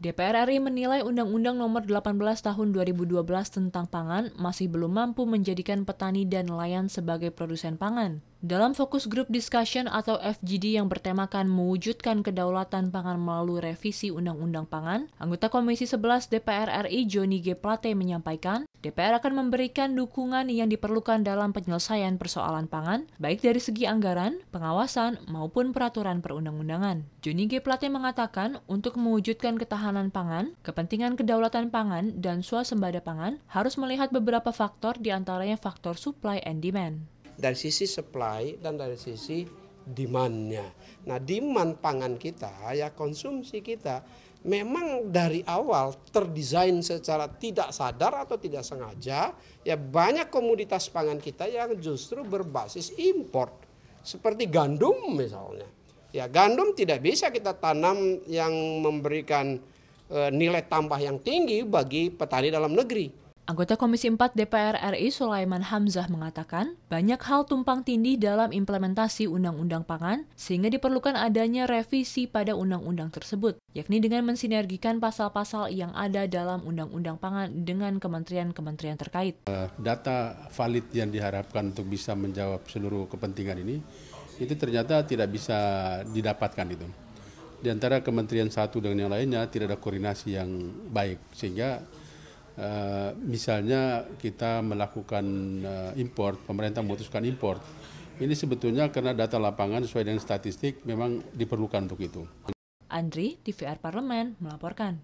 DPR RI menilai Undang-Undang Nomor 18 Tahun 2012 tentang pangan masih belum mampu menjadikan petani dan nelayan sebagai produsen pangan. Dalam fokus grup discussion atau FGD yang bertemakan mewujudkan kedaulatan pangan melalui revisi Undang-Undang Pangan, anggota Komisi 11 DPR RI Joni G. Plate menyampaikan, DPR akan memberikan dukungan yang diperlukan dalam penyelesaian persoalan pangan, baik dari segi anggaran, pengawasan, maupun peraturan perundang-undangan. Juni G. Plate mengatakan, untuk mewujudkan ketahanan pangan, kepentingan kedaulatan pangan, dan swasembada pangan harus melihat beberapa faktor di diantaranya faktor supply and demand. Dari sisi supply dan dari sisi demandnya. Nah demand pangan kita ya konsumsi kita memang dari awal terdesain secara tidak sadar atau tidak sengaja ya banyak komoditas pangan kita yang justru berbasis import seperti gandum misalnya ya gandum tidak bisa kita tanam yang memberikan eh, nilai tambah yang tinggi bagi petani dalam negeri Anggota Komisi 4 DPR RI Sulaiman Hamzah mengatakan, banyak hal tumpang tindih dalam implementasi Undang-Undang Pangan, sehingga diperlukan adanya revisi pada undang-undang tersebut, yakni dengan mensinergikan pasal-pasal yang ada dalam Undang-Undang Pangan dengan kementerian-kementerian terkait. Eh, data valid yang diharapkan untuk bisa menjawab seluruh kepentingan ini, itu ternyata tidak bisa didapatkan itu. Di antara kementerian satu dengan yang lainnya tidak ada koordinasi yang baik, sehingga Eh, misalnya kita melakukan uh, import, pemerintah memutuskan import. Ini sebetulnya karena data lapangan sesuai dengan statistik memang diperlukan untuk itu. Andri, TVR Parlemen, melaporkan.